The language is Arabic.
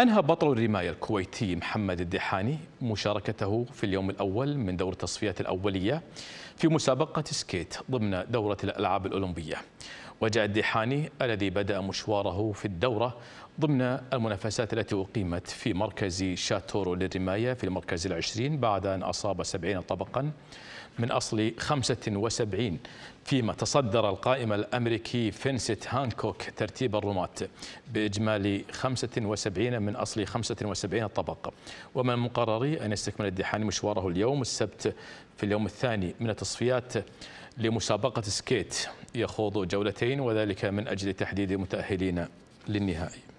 أنهى بطل الرماية الكويتي محمد الدحاني مشاركته في اليوم الأول من دور التصفيات الأولية في مسابقة سكيت ضمن دورة الألعاب الأولمبية وجاء الدحاني الذي بدأ مشواره في الدورة ضمن المنافسات التي أقيمت في مركز شاتورو للرماية في المركز العشرين بعد أن أصاب سبعين طبقا من أصل 75 فيما تصدر القائم الأمريكي فينسيت هانكوك ترتيب الرماة بإجمالي 75 من من أصل 75 طبقة ومن مقرري أن يستكمل الدحان مشواره اليوم السبت في اليوم الثاني من التصفيات لمسابقة سكيت يخوض جولتين وذلك من أجل تحديد المتأهلين للنهائي